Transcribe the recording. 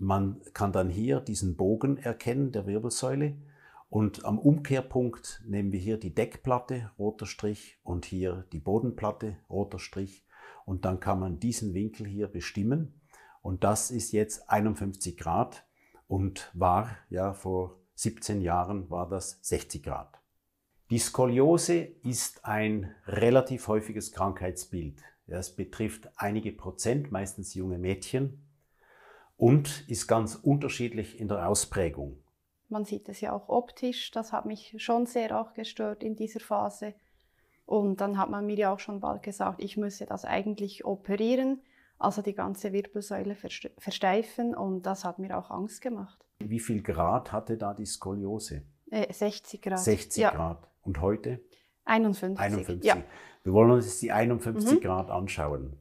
Man kann dann hier diesen Bogen erkennen der Wirbelsäule und am Umkehrpunkt nehmen wir hier die Deckplatte, roter Strich, und hier die Bodenplatte, roter Strich. Und dann kann man diesen Winkel hier bestimmen. Und das ist jetzt 51 Grad und war, ja, vor 17 Jahren war das 60 Grad. Die Skoliose ist ein relativ häufiges Krankheitsbild. Es betrifft einige Prozent, meistens junge Mädchen, und ist ganz unterschiedlich in der Ausprägung. Man sieht es ja auch optisch, das hat mich schon sehr auch gestört in dieser Phase. Und dann hat man mir ja auch schon bald gesagt, ich müsse das eigentlich operieren, also die ganze Wirbelsäule versteifen und das hat mir auch Angst gemacht. Wie viel Grad hatte da die Skoliose? 60 äh, Grad. 60 ja. Grad. Und heute? 51. 51. Ja. Wir wollen uns die 51 mhm. Grad anschauen.